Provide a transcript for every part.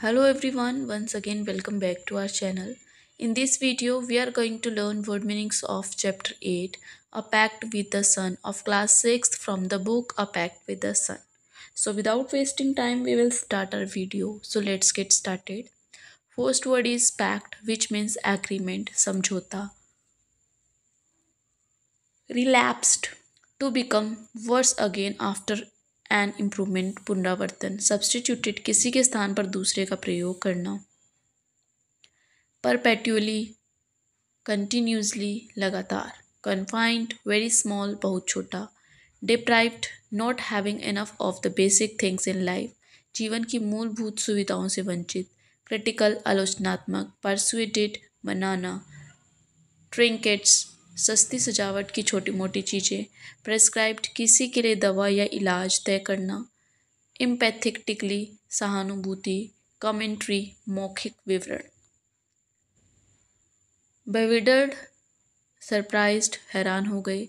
Hello everyone, once again welcome back to our channel. In this video, we are going to learn word meanings of chapter 8, A Pact with the Sun of class 6 from the book A Pact with the Sun. So without wasting time, we will start our video. So let's get started. First word is pact which means agreement, samjhota. Relapsed to become worse again after and improvement पुनरावर्तन substituted किसी के स्थान पर दूसरे का प्रयोग करना perpetually continuously लगातार कन्फाइंड वेरी स्मॉल बहुत छोटा deprived not having enough of the basic things in life जीवन की मूलभूत सुविधाओं से वंचित क्रिटिकल आलोचनात्मक परसुएटेड बनाना ट्रिंकेट्स सस्ती सजावट की छोटी मोटी चीज़ें प्रेस्क्राइब्ड किसी के लिए दवा या इलाज तय करना एम्पैथिक टिकली सहानुभूति कमेंट्री मौखिक विवरण बेविडर्ड सरप्राइज्ड हैरान हो गए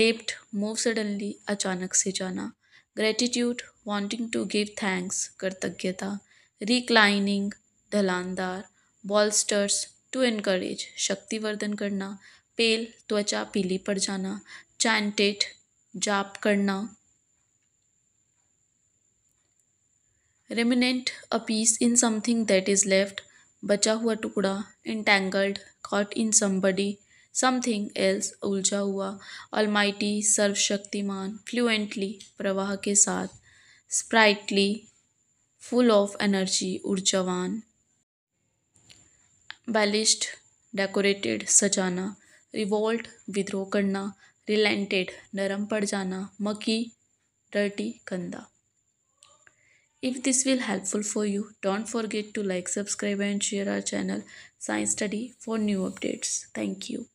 लेप्ट मूव सडनली अचानक से जाना gratitude wanting to give thanks कृतज्ञता रिक्लाइनिंग ढलानदार बॉलस्टर्स टू इनकरेज शक्तिवर्धन करना पेल त्वचा पीली पड़ जाना चैंटेड जाप करना remnant a piece in something that is left बचा हुआ टुकड़ा entangled caught in somebody something else उलझा हुआ अलमाइटी सर्वशक्तिमान फ्लुएंटली प्रवाह के साथ स्प्राइटली फुल ऑफ एनर्जी ऊर्जावान बैलिस्ट डेकोरेटेड सजाना रिवोल्ट विद्रोह करना रिलेंटेड नरम पड़ जाना मकी डर्टी गंदा If this will helpful for you, don't forget to like, subscribe and share our channel Science Study for new updates. Thank you.